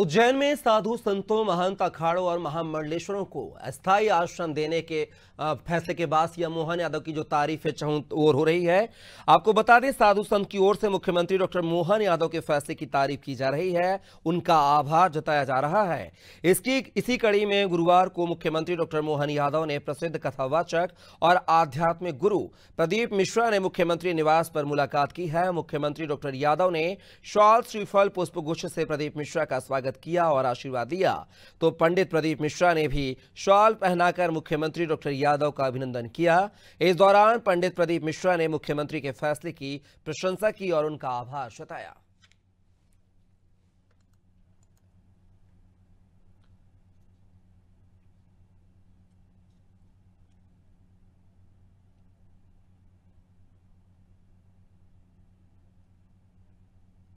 उज्जैन में साधु संतों महंत अखाड़ों और महामंडलेश्वरों को अस्थायी आश्रम देने के फैसले के बाद सीएम मोहन यादव की जो तारीफ है हो रही है आपको बता दें साधु संत की ओर से मुख्यमंत्री डॉक्टर मोहन यादव के फैसले की तारीफ की जा रही है उनका आभार जताया जा रहा है इसकी इसी कड़ी में गुरुवार को मुख्यमंत्री डॉक्टर मोहन यादव ने प्रसिद्ध कथावाचक और आध्यात्मिक गुरु प्रदीप मिश्रा ने मुख्यमंत्री निवास पर मुलाकात की है मुख्यमंत्री डॉक्टर यादव ने शॉल श्रीफल पुष्पगुच्छ से प्रदीप मिश्रा का स्वागत स्वागत किया और आशीर्वाद दिया तो पंडित प्रदीप मिश्रा ने भी शॉल पहनाकर मुख्यमंत्री डॉक्टर यादव का अभिनंदन किया इस दौरान पंडित प्रदीप मिश्रा ने मुख्यमंत्री के फैसले की प्रशंसा की और उनका आभार जताया